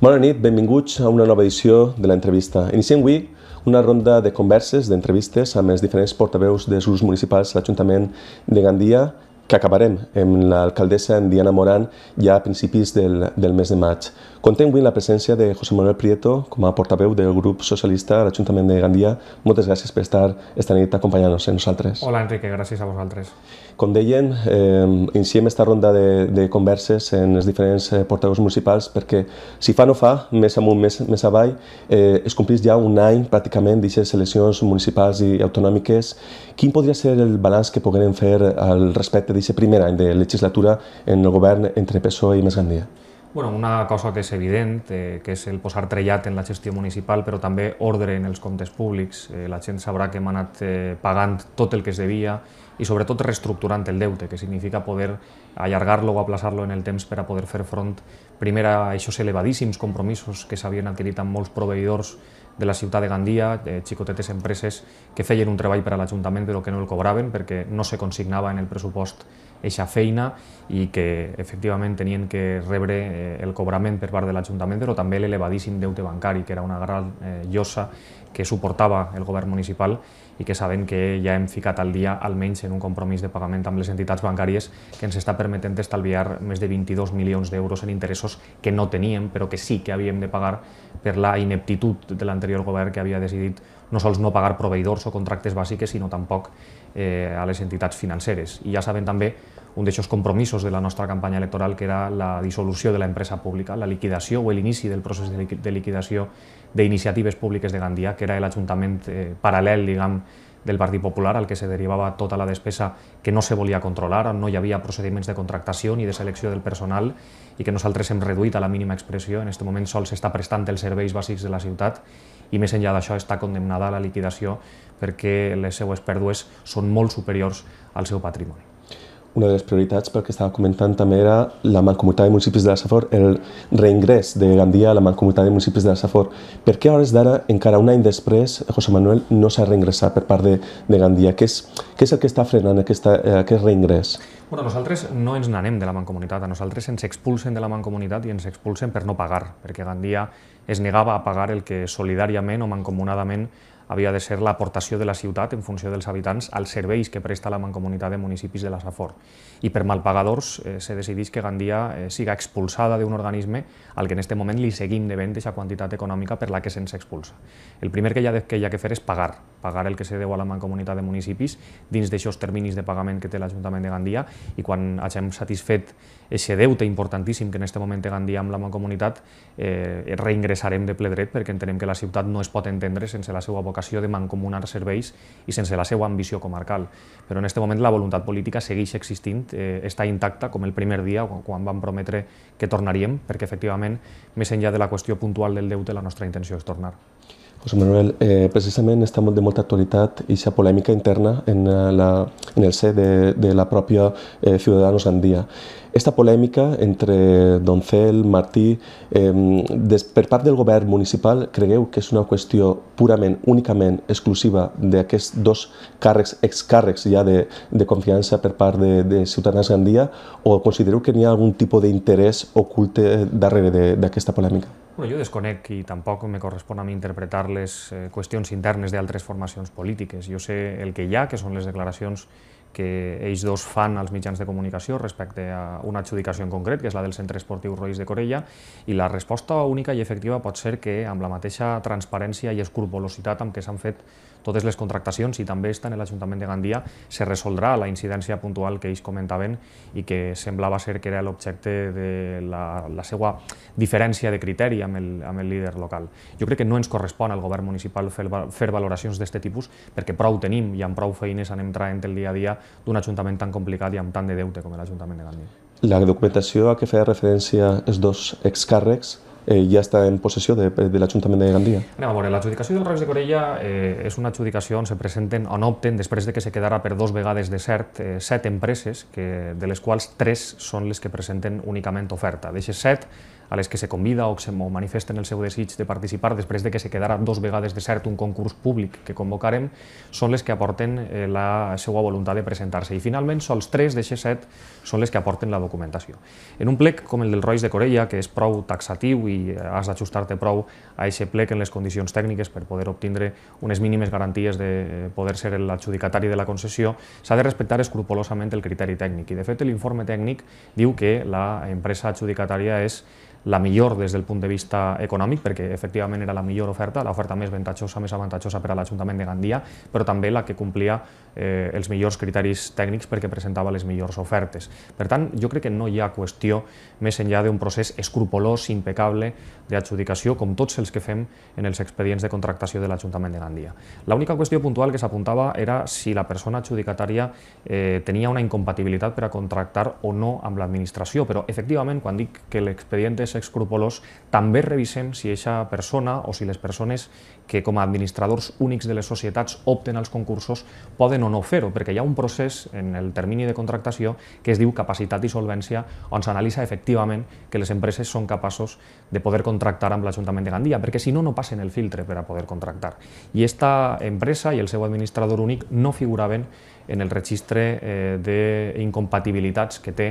Bona nit, benvinguts a una nova edició de l'entrevista. Iniciem avui una ronda de converses, d'entrevistes amb els diferents portaveus dels grups municipals de l'Ajuntament de Gandia que acabarem amb l'alcaldessa Diana Morán ja a principis del, del mes de maig. Contem avui la presència de José Manuel Prieto com a portaveu del grup socialista a l'Ajuntament de Gandia. Moltes gràcies per estar esta nit acompanyant-nos a nosaltres. Hola Enrique, gràcies a vosaltres. Com deien, eh, iniciem esta ronda de, de converses en els diferents eh, portaveus municipals perquè si fa no fa, més amunt, més, més avall, eh, es complís ja un any pràcticament d'aquestes eleccions municipals i autonòmiques Quin podria ser el balanç que poguem fer al respecte d'aquest primer any de legislatura en el govern entre PSOE i Més Gandia? Bueno, una cosa que és evident, eh, que és el posar trellat en la gestió municipal, però també ordre en els comptes públics. Eh, la gent sabrà que hem anat eh, pagant tot el que es devia i sobretot reestructurant el deute, que significa poder allargar-lo o aplaçar-lo en el temps per a poder fer front primer a aquests elevadíssims compromisos que s'havien adquirit amb molts proveïdors de la ciutat de Gandia, de xicotetes empreses que feien un treball per a l'Ajuntament però que no el cobraven perquè no se consignava en el pressupost eixa feina i que efectivament tenien que rebre eh, el cobrament per part de l'Ajuntament, però també l'elevadíssim deute bancari, que era una gran eh, llosa que suportava el govern municipal i que saben que ja hem ficat al dia almenys en un compromís de pagament amb les entitats bancàries que ens està permetent estalviar més de 22 milions d'euros en interessos que no teníem però que sí que havíem de pagar per la ineptitud de l'anterior govern que havia decidit no sols no pagar proveïdors o contractes bàsiques, sinó tampoc eh, a les entitats financeres. I ja saben també un d'aquests compromisos de la nostra campanya electoral, que era la dissolució de l'empresa pública, la liquidació o l'inici del procés de liquidació d'iniciatives públiques de Gandia, que era l'Ajuntament eh, paral·lel, diguem, del Partit Popular, al que se derivava tota la despesa que no se volia controlar, no hi havia procediments de contractació ni de selecció del personal i que nosaltres hem reduït a la mínima expressió. En aquest moment sols s'està prestant els serveis bàsics de la ciutat i més enllà d'això està condemnada a la liquidació perquè les seues pèrdues són molt superiors al seu patrimoni una de les prioritats pel que estava comentant també era la mancomunitat de municipis de la Safor, el reingrés de Gandia a la mancomunitat de municipis de la Safor. Per què a hores d'ara, encara un any després, José Manuel no s'ha reingressat per part de, de Gandia? Què és, què és el que està frenant aquesta, aquest reingrés? Bueno, nosaltres no ens n'anem de la mancomunitat, a nosaltres ens expulsen de la mancomunitat i ens expulsen per no pagar, perquè Gandia es negava a pagar el que solidàriament o mancomunadament havia de ser l'aportació de la ciutat en funció dels habitants als serveis que presta la Mancomunitat de Municipis de la Safor. I per malpagadors eh, se decidís que Gandia eh, siga expulsada d'un organisme al que en este moment li seguim vent aquesta quantitat econòmica per la que se'ns expulsa. El primer que hi ha, de, que hi ha que fer és pagar pagar el que se deu a la mancomunitat de municipis dins d'aixòs terminis de pagament que té l'Ajuntament de Gandia i quan hagem satisfet aquest deute importantíssim que en aquest moment té Gandia amb la mancomunitat, eh, reingressarem de ple dret perquè entenem que la ciutat no es pot entendre sense la seva vocació de mancomunar serveis i sense la seva ambició comarcal. Però en aquest moment la voluntat política segueix existint, eh, està intacta com el primer dia quan vam prometre que tornaríem, perquè efectivament, més enllà de la qüestió puntual del deute, la nostra intenció és tornar. José Manuel, eh, precisament està molt de molta actualitat i aquesta polèmica interna en, eh, la, en el ser de, de la pròpia eh, Ciudadanos Gandia. Aquesta polèmica entre Doncel, Martí, eh, des, per part del govern municipal, cregueu que és una qüestió purament, únicament, exclusiva d'aquests dos càrrecs, excàrrecs ja de, de confiança per part de, de Ciutadans Gandia, o considereu que n'hi ha algun tipus d'interès oculte darrere d'aquesta polèmica? Bueno, jo desconec i tampoc me correspon a mi interpretar les eh, qüestions internes d'altres formacions polítiques. Jo sé el que hi ha, que són les declaracions que ells dos fan als mitjans de comunicació respecte a una adjudicació en concret, que és la del Centre Esportiu Roís de Corella, i la resposta única i efectiva pot ser que amb la mateixa transparència i escrupolositat amb què s'han fet totes les contractacions, i també estan en l'Ajuntament de Gandia, se resoldrà la incidència puntual que ells comentaven i que semblava ser que era l'objecte de la, la seva diferència de criteri amb el, amb el líder local. Jo crec que no ens correspon al govern municipal fer, fer valoracions d'aquest tipus perquè prou tenim i amb prou feines anem traient el dia a dia d'un ajuntament tan complicat i amb tant de deute com l'Ajuntament de Gandia. La documentació a què feia referència els dos excàrrecs eh, ja està en possessió de, de l'Ajuntament de Gandia. Anem a veure, l'adjudicació dels Reis de Corella eh, és una adjudicació on se presenten, on opten, després de que se quedara per dos vegades de cert, eh, set empreses, que, de les quals tres són les que presenten únicament oferta. D'aixes set, a les que se convida o que se manifesten el seu desig de participar després de que se quedara dos vegades de cert un concurs públic que convocarem, són les que aporten eh, la seva voluntat de presentar-se. I finalment, sols tres d'aquests set són les que aporten la documentació. En un plec com el del Roig de Corella, que és prou taxatiu i eh, has d'ajustar-te prou a aquest plec en les condicions tècniques per poder obtindre unes mínimes garanties de eh, poder ser l'adjudicatari de la concessió, s'ha de respectar escrupolosament el criteri tècnic. I, de fet, l'informe tècnic diu que la empresa adjudicatària és la millor des del punt de vista econòmic, perquè efectivament era la millor oferta, l'oferta més ventajosa, més avantatjosa per a l'Ajuntament de Gandia, però també la que complia eh, els millors criteris tècnics perquè presentava les millors ofertes. Per tant, jo crec que no hi ha qüestió més enllà d'un procés escrupolós, impecable d'adjudicació, com tots els que fem en els expedients de contractació de l'Ajuntament de Gandia. L'única qüestió puntual que s'apuntava era si la persona adjudicatària eh, tenia una incompatibilitat per a contractar o no amb l'administració, però efectivament, quan dic que l'expedient és escrupolós, també revisem si aquesta persona o si les persones que com a administradors únics de les societats opten als concursos poden o no fer-ho, perquè hi ha un procés en el termini de contractació que es diu capacitat i solvència, on s'analitza efectivament que les empreses són capaços de poder contractar amb l'Ajuntament de Gandia, perquè si no, no passen el filtre per a poder contractar. I aquesta empresa i el seu administrador únic no figuraven en el registre eh, d'incompatibilitats que té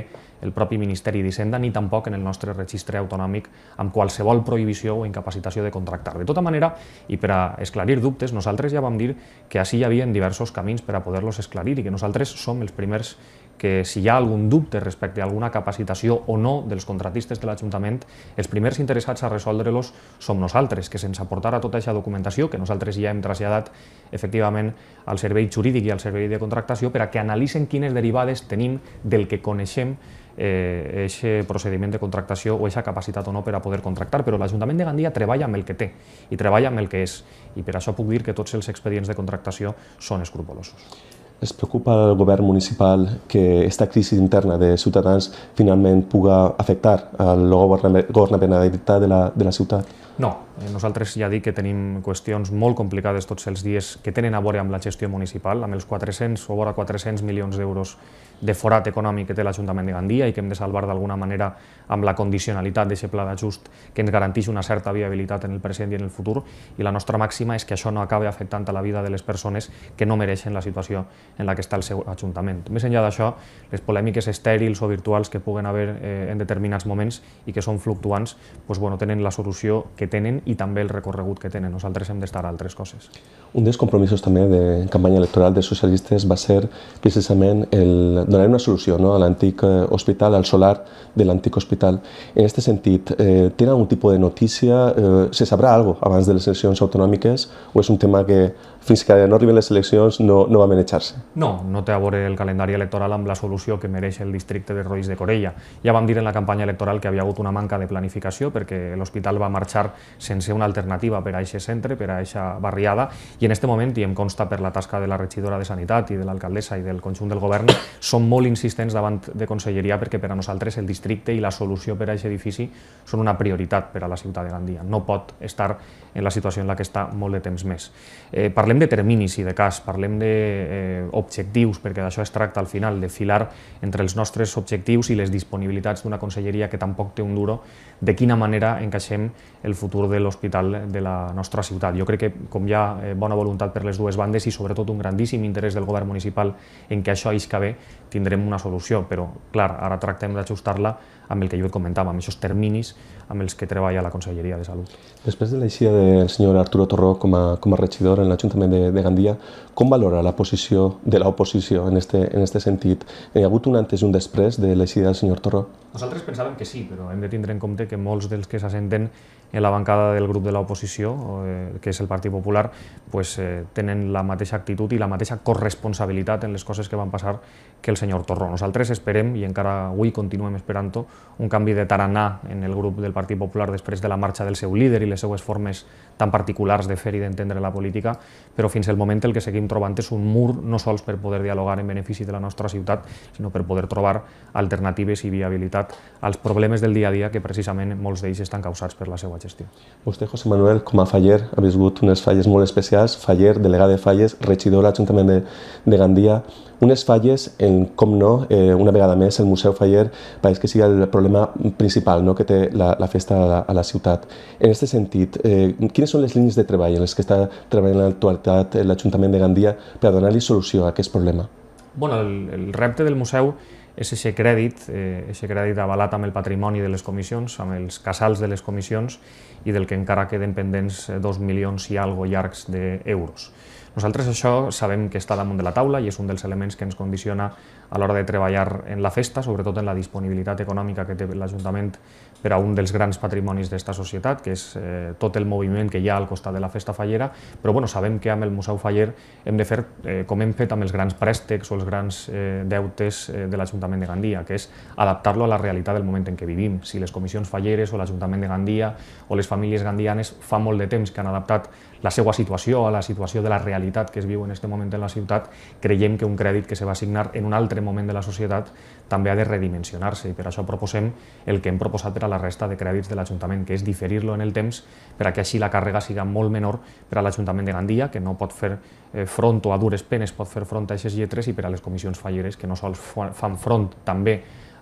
el propi Ministeri d'Hisenda ni tampoc en el nostre registre autonòmic amb qualsevol prohibició o incapacitació de contractar. De tota manera, i per a esclarir dubtes, nosaltres ja vam dir que així hi havia diversos camins per a poder-los esclarir i que nosaltres som els primers que si hi ha algun dubte respecte a alguna capacitació o no dels contratistes de l'Ajuntament, els primers interessats a resoldre-los som nosaltres, que sense aportar a tota aquesta documentació, que nosaltres ja hem traslladat efectivament al servei jurídic i al servei de contractació, per a que analitzen quines derivades tenim del que coneixem eh, eixe procediment de contractació o eixa capacitat o no per a poder contractar, però l'Ajuntament de Gandia treballa amb el que té i treballa amb el que és, i per això puc dir que tots els expedients de contractació són escrupolosos. Es preocupa al govern municipal que aquesta crisi interna de ciutadans finalment puga afectar a la governabilitat de la, de la ciutat? No, Eh, nosaltres ja dic que tenim qüestions molt complicades tots els dies que tenen a veure amb la gestió municipal, amb els 400 o vora 400 milions d'euros de forat econòmic que té l'Ajuntament de Gandia i que hem de salvar d'alguna manera amb la condicionalitat d'aquest pla d'ajust que ens garanteix una certa viabilitat en el present i en el futur i la nostra màxima és que això no acabi afectant a la vida de les persones que no mereixen la situació en la que està el seu Ajuntament. Més enllà d'això, les polèmiques estèrils o virtuals que puguen haver eh, en determinats moments i que són fluctuants, doncs, bueno, tenen la solució que tenen i també el recorregut que tenen. Nosaltres hem d'estar a altres coses. Un dels compromisos també de campanya electoral dels socialistes va ser precisament el donar una solució no? a l'antic eh, hospital, al solar de l'antic hospital. En aquest sentit, eh, tenen algun tipus de notícia? Eh, se sabrà alguna cosa abans de les eleccions autonòmiques o és un tema que fins que no arriben les eleccions no, no va manejar-se. No, no té a veure el calendari electoral amb la solució que mereix el districte de Roix de Corella. Ja vam dir en la campanya electoral que havia hagut una manca de planificació perquè l'hospital va marxar sense una alternativa per a aquest centre, per a aquesta barriada, i en aquest moment, i em consta per la tasca de la regidora de Sanitat i de l'alcaldessa i del conjunt del govern, són molt insistents davant de Conselleria perquè per a nosaltres el districte i la solució per a aquest edifici són una prioritat per a la ciutat de Gandia. No pot estar en la situació en la que està molt de temps més. Eh, parlem de terminis si de cas, parlem d'objectius, eh, perquè d'això es tracta al final, de filar entre els nostres objectius i les disponibilitats d'una conselleria que tampoc té un duro, de quina manera encaixem el futur de l'hospital de la nostra ciutat. Jo crec que com hi ha eh, bona voluntat per les dues bandes i sobretot un grandíssim interès del govern municipal en que això aixca bé, tindrem una solució, però clar, ara tractem d'ajustar-la amb el que jo et comentava, amb aquests terminis amb els que treballa la Conselleria de Salut. Després de l'eixida del senyor Arturo Torró com a, com a regidor en l'Ajuntament de, de Gandia, com valora la posició de l'oposició en este, en este sentit? Hi ha hagut un antes i un després de l'eixida del senyor Torró? Nosaltres pensàvem que sí, però hem de tindre en compte que molts dels que s'assenten en la bancada del grup de l'oposició, eh, que és el Partit Popular, pues, eh, tenen la mateixa actitud i la mateixa corresponsabilitat en les coses que van passar que el senyor Torró. Nosaltres esperem, i encara avui continuem esperant-ho, un canvi de taranà en el grup del Partit Popular després de la marxa del seu líder i les seues formes tan particulars de fer i d'entendre la política, però fins al moment el que seguim trobant és un mur no sols per poder dialogar en benefici de la nostra ciutat, sinó per poder trobar alternatives i viabilitat als problemes del dia a dia que precisament molts d'ells estan causats per la seva la gestió. Vostè, José Manuel, com a faller, ha viscut unes falles molt especials, faller, delegada de falles, regidor a l'Ajuntament de, de Gandia, unes falles en, com no, eh, una vegada més, el Museu Faller pareix que sigui el problema principal no?, que té la, la festa a la, a la ciutat. En aquest sentit, eh, quines són les línies de treball en les que està treballant l'actualitat eh, l'Ajuntament de Gandia per donar-li solució a aquest problema? bueno, el, el repte del museu és aquest crèdit, aquest eh, crèdit avalat amb el patrimoni de les comissions, amb els casals de les comissions i del que encara queden pendents eh, dos milions i algo llargs d'euros. Nosaltres això sabem que està damunt de la taula i és un dels elements que ens condiciona a l'hora de treballar en la festa, sobretot en la disponibilitat econòmica que té l'Ajuntament per a un dels grans patrimonis d'esta societat, que és eh, tot el moviment que hi ha al costat de la Festa Fallera, però bueno, sabem que amb el Museu Faller hem de fer eh, com hem fet amb els grans préstecs o els grans eh, deutes eh, de l'Ajuntament de Gandia, que és adaptar-lo a la realitat del moment en què vivim. Si les comissions falleres o l'Ajuntament de Gandia o les famílies gandianes fa molt de temps que han adaptat la seva situació a la situació de la realitat que es viu en aquest moment en la ciutat, creiem que un crèdit que se va assignar en un altre moment de la societat també ha de redimensionar-se i per això proposem el que hem proposat per a la resta de crèdits de l'Ajuntament, que és diferir-lo en el temps per a que així la càrrega siga molt menor per a l'Ajuntament de Gandia, que no pot fer eh, front o a dures penes pot fer front a aquestes lletres i per a les comissions falleres, que no sols fan front també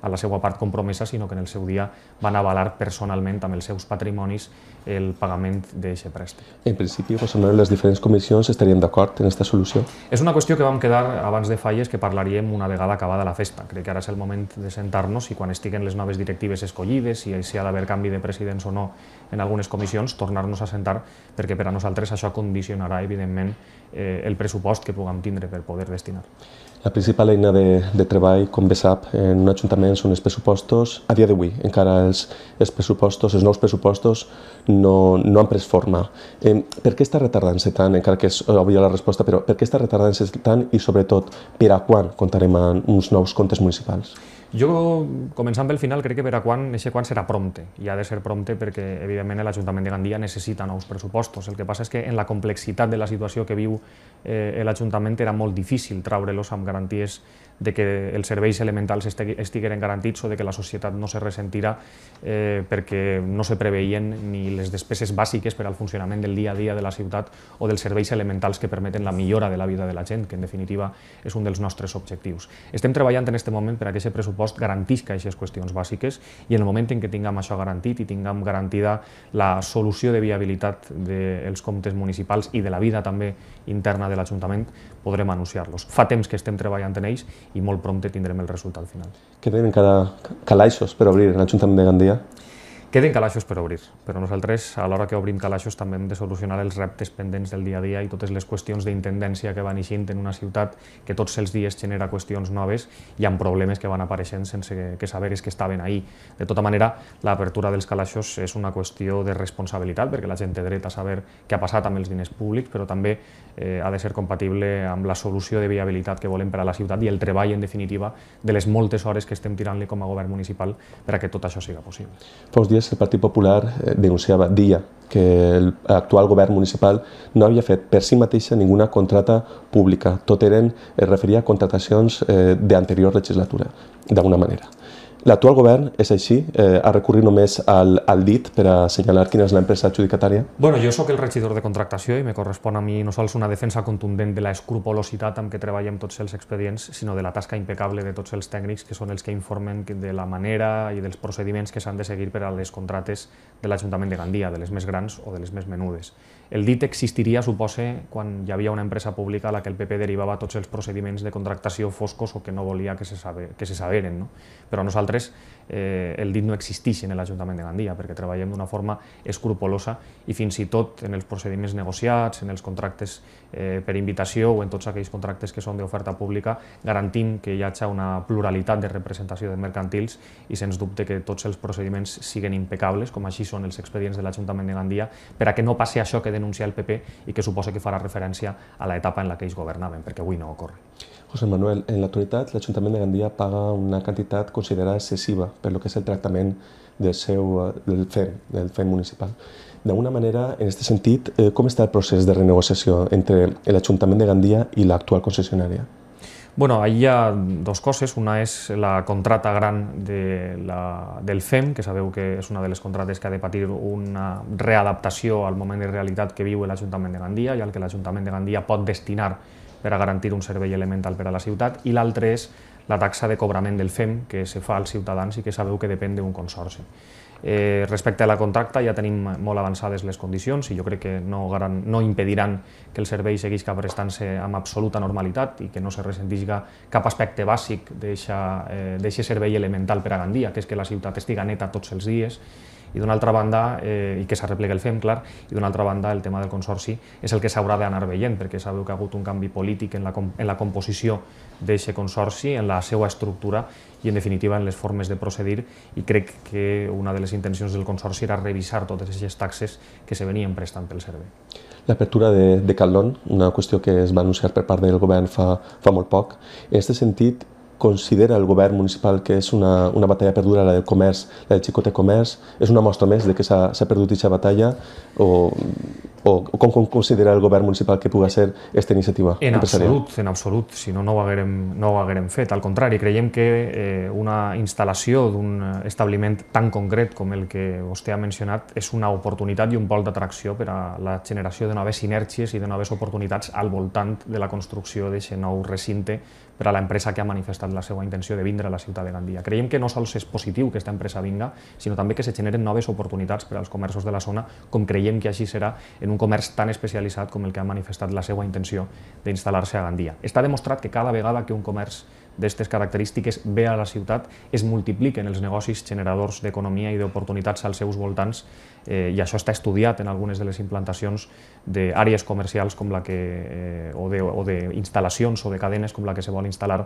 a la seva part compromesa, sinó que en el seu dia van avalar personalment amb els seus patrimonis el pagament d'aquest préstec. En principi, José Manuel, les diferents comissions estarien d'acord en aquesta solució? És una qüestió que vam quedar abans de falles que parlaríem una vegada acabada la festa. Crec que ara és el moment de sentar-nos i quan estiguen les noves directives escollides, i si hi ha d'haver canvi de presidents o no en algunes comissions, tornar-nos a sentar perquè per a nosaltres això condicionarà, evidentment, eh, el pressupost que puguem tindre per poder destinar. La principal eina de, de treball, com bé sap, en un ajuntament són els pressupostos. A dia d'avui, encara els, els pressupostos, els nous pressupostos, no, no han pres forma. Eh, per què està retardant-se tant, encara que és òbvia eh, la resposta, però per què està retardant-se tant i sobretot per a quan comptarem amb uns nous comptes municipals? Jo, començant pel final, crec que per a quan, eixe quan serà prompte, i ha de ser prompte perquè, evidentment, l'Ajuntament de Gandia necessita nous pressupostos. El que passa és que en la complexitat de la situació que viu eh, l'Ajuntament era molt difícil traure los amb garanties de que els serveis elementals estigueren garantits o de que la societat no se ressentirà eh, perquè no se preveien ni les despeses bàsiques per al funcionament del dia a dia de la ciutat o dels serveis elementals que permeten la millora de la vida de la gent, que en definitiva és un dels nostres objectius. Estem treballant en aquest moment per a que aquest pressupost garantisca aquestes qüestions bàsiques i en el moment en què tinguem això garantit i tinguem garantida la solució de viabilitat dels comptes municipals i de la vida també interna de l'Ajuntament, podrem anunciar-los. Fa temps que estem treballant en ells i molt prompte tindrem el resultat final. Que tenen cada calaixos per obrir l'Ajuntament de Gandia? Queden calaixos per obrir, però nosaltres, a l'hora que obrim calaixos, també hem de solucionar els reptes pendents del dia a dia i totes les qüestions d'intendència que van eixint en una ciutat que tots els dies genera qüestions noves i amb problemes que van apareixent sense que, saber és que estaven ahir. De tota manera, l'apertura dels calaixos és una qüestió de responsabilitat, perquè la gent té dret a saber què ha passat amb els diners públics, però també eh, ha de ser compatible amb la solució de viabilitat que volem per a la ciutat i el treball, en definitiva, de les moltes hores que estem tirant-li com a govern municipal per a que tot això siga possible. Pocs dies Londres el Partit Popular eh, denunciava, dia, que l'actual govern municipal no havia fet per si mateixa ninguna contrata pública. Tot eren, es referia a contratacions eh, d'anterior legislatura, d'alguna manera. L'actual govern és així? Eh, ha recurrit només al, al dit per a assenyalar quina és l'empresa adjudicatària? Bueno, jo sóc el regidor de contractació i me correspon a mi no sols una defensa contundent de la amb què treballem tots els expedients, sinó de la tasca impecable de tots els tècnics que són els que informen de la manera i dels procediments que s'han de seguir per a les contrates de l'Ajuntament de Gandia, de les més grans o de les més menudes. El DIT existiria, suposa, quan hi havia una empresa pública a la que el PP derivava tots els procediments de contractació foscos o que no volia que se, sabe, que se saberen. No? Però nosaltres eh, el DIT no existeix en l'Ajuntament de Gandia perquè treballem d'una forma escrupolosa i fins i tot en els procediments negociats, en els contractes eh, per invitació o en tots aquells contractes que són d'oferta pública, garantim que hi hagi una pluralitat de representació de mercantils i sens dubte que tots els procediments siguen impecables, com així són els expedients de l'Ajuntament de Gandia, per a que no passi això que denunciar el PP i que suposa que farà referència a l'etapa en la que ells governaven, perquè avui no ocorre. José Manuel, en l'actualitat l'Ajuntament de Gandia paga una quantitat considerada excessiva per lo que és el tractament del, seu, eh, del FEM, del FEM municipal. D'alguna manera, en aquest sentit, eh, com està el procés de renegociació entre l'Ajuntament de Gandia i l'actual concessionària? Bueno, ahí hi ha dos coses. Una és la contrata gran de la, del FEM, que sabeu que és una de les contrates que ha de patir una readaptació al moment de realitat que viu l'Ajuntament de Gandia i al que l'Ajuntament de Gandia pot destinar per a garantir un servei elemental per a la ciutat. I l'altre és la taxa de cobrament del FEM que se fa als ciutadans i que sabeu que depèn d'un consorci. Eh, respecte a la contracta ja tenim molt avançades les condicions i jo crec que no, garan, no impediran que el servei cap prestant-se amb absoluta normalitat i que no se ressentisca cap aspecte bàsic d'aquest eh, servei elemental per a Gandia, que és que la ciutat estiga neta tots els dies i d'una altra banda, eh, i que s'arreplega el FEM, clar, i d'una altra banda el tema del Consorci és el que s'haurà d'anar veient, perquè sabeu que ha hagut un canvi polític en la, en la composició d'aquest Consorci, en la seva estructura i en definitiva en les formes de procedir i crec que una de les intencions del Consorci era revisar totes aquestes taxes que se venien prestant pel servei. L'apertura de, de Caldón, una qüestió que es va anunciar per part del govern fa, fa molt poc, en aquest sentit considera el govern municipal que és una, una batalla perduda, la del comerç, la del xicote comerç, és una mostra més de que s'ha perdut aquesta batalla o o com, com considera el govern municipal que pugui ser aquesta iniciativa en empresarial? Absolut, en absolut, si no, no ho, haguem, no ho haguem fet. Al contrari, creiem que eh, una instal·lació d'un establiment tan concret com el que vostè ha mencionat és una oportunitat i un pol d'atracció per a la generació de noves sinergies i de noves oportunitats al voltant de la construcció d'aquest nou recinte per a l'empresa que ha manifestat la seva intenció de vindre a la ciutat de Gandia. Creiem que no sols és positiu que aquesta empresa vinga, sinó també que se generen noves oportunitats per als comerços de la zona, com creiem que així serà en un un comerç tan especialitzat com el que ha manifestat la seva intenció d'instal·lar-se a Gandia. Està demostrat que cada vegada que un comerç d'aquestes característiques ve a la ciutat, es multipliquen els negocis generadors d'economia i d'oportunitats als seus voltants eh, i això està estudiat en algunes de les implantacions d'àrees comercials com la que, eh, o d'instal·lacions o, o de cadenes com la que se vol instal·lar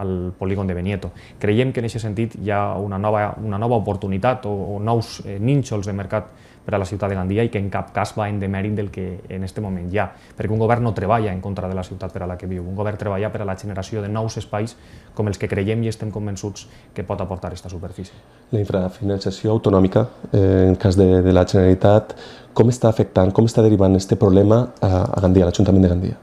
al polígon de Benieto. Creiem que en aquest sentit hi ha una nova, una nova oportunitat o, o nous eh, nínxols de mercat per a la ciutat de Gandia i que en cap cas va en demèrit del que en aquest moment hi ha, perquè un govern no treballa en contra de la ciutat per a la que viu, un govern treballa per a la generació de nous espais com els que creiem i estem convençuts que pot aportar aquesta superfície. La infrafinançació autonòmica, eh, en cas de, de la Generalitat, com està afectant, com està derivant aquest problema a, a Gandia, a l'Ajuntament de Gandia?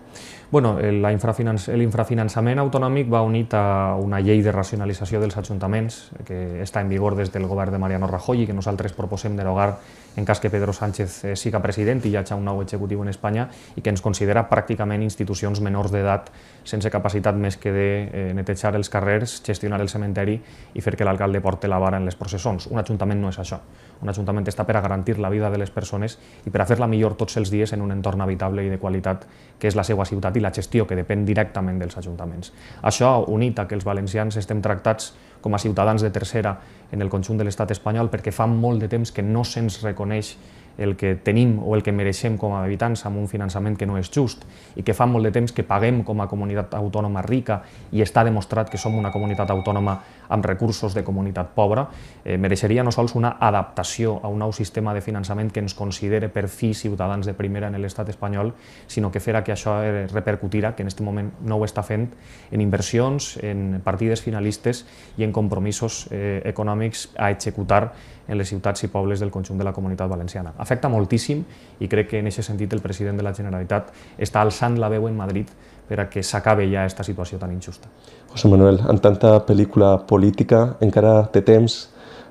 bueno, el infrafinançament autonòmic va unit a una llei de racionalització dels ajuntaments que està en vigor des del govern de Mariano Rajoy i que nosaltres proposem derogar en cas que Pedro Sánchez eh, siga president i hi hagi un nou executiu en Espanya i que ens considera pràcticament institucions menors d'edat sense capacitat més que de eh, netejar els carrers, gestionar el cementeri i fer que l'alcalde porte la vara en les processons. Un ajuntament no és això. Un ajuntament està per a garantir la vida de les persones i per a fer-la millor tots els dies en un entorn habitable i de qualitat que és la seva ciutat i la gestió, que depèn directament dels ajuntaments. Això, unit a que els valencians estem tractats com a ciutadans de tercera en el conjunt de l'estat espanyol perquè fa molt de temps que no se'ns reconeix el que tenim o el que mereixem com a habitants amb un finançament que no és just i que fa molt de temps que paguem com a comunitat autònoma rica i està demostrat que som una comunitat autònoma amb recursos de comunitat pobra, eh, mereixeria no sols una adaptació a un nou sistema de finançament que ens considere per fi ciutadans de primera en l'estat espanyol, sinó que fera que això eh, repercutira, que en aquest moment no ho està fent, en inversions, en partides finalistes i en compromisos eh, econòmics a executar en les ciutats i pobles del conjunt de la comunitat valenciana. Afecta moltíssim i crec que en aquest sentit el president de la Generalitat està alçant la veu en Madrid per a que s'acabe ja aquesta situació tan injusta. José Manuel, en tanta pel·lícula política encara té temps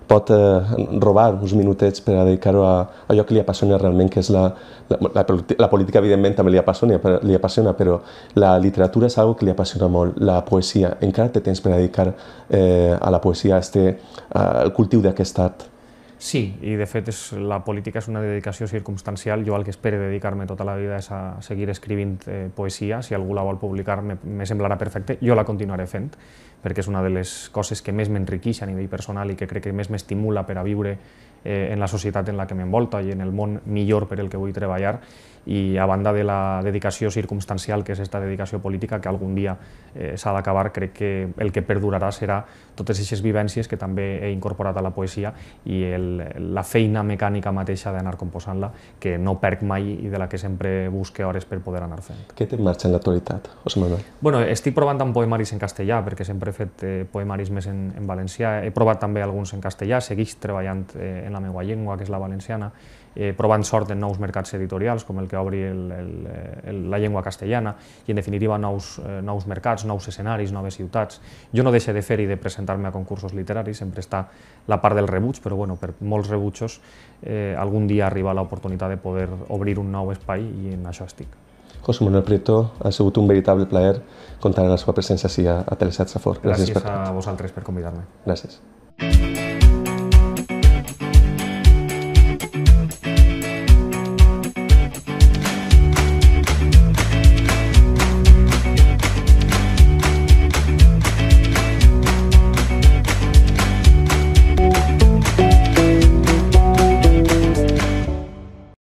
pot eh, robar uns minutets per a dedicar-ho a, a allò que li apassiona realment, que és la, la, la, la política, evidentment, també li apassiona, però, li apassiona, però la literatura és algo que li apassiona molt, la poesia. Encara té temps per a dedicar eh, a la poesia, este, al cultiu d'aquest art? Sí, i de fet és, la política és una dedicació circumstancial. Jo el que espero dedicar-me tota la vida és a seguir escrivint eh, poesia. Si algú la vol publicar, me, semblarà perfecte. Jo la continuaré fent, perquè és una de les coses que més m'enriqueix a nivell personal i que crec que més m'estimula per a viure eh, en la societat en la que m'envolta i en el món millor per el que vull treballar i a banda de la dedicació circumstancial, que és aquesta dedicació política, que algun dia eh, s'ha d'acabar, crec que el que perdurarà serà totes aquestes vivències que també he incorporat a la poesia i el, la feina mecànica mateixa d'anar composant-la, que no perc mai i de la que sempre busque hores per poder anar fent. Què té en marxa en l'actualitat, José Manuel? Bueno, estic provant amb poemaris en castellà, perquè sempre he fet eh, poemaris més en, en valencià. He provat també alguns en castellà, seguís treballant eh, en la meva llengua, que és la valenciana, eh, provant sort en nous mercats editorials, com el que obri el, el, el, la llengua castellana, i en definitiva nous, eh, nous mercats, nous escenaris, noves ciutats. Jo no deixe de fer i de presentar-me a concursos literaris, sempre està la part del rebuig, però bueno, per molts rebutjos eh, algun dia arriba l'oportunitat de poder obrir un nou espai i en això estic. José Manuel Prieto, ha sigut un veritable plaer comptar amb la seva presència així a, a Telesat Safor. Gràcies, Gràcies per a vosaltres per convidar-me. Gràcies.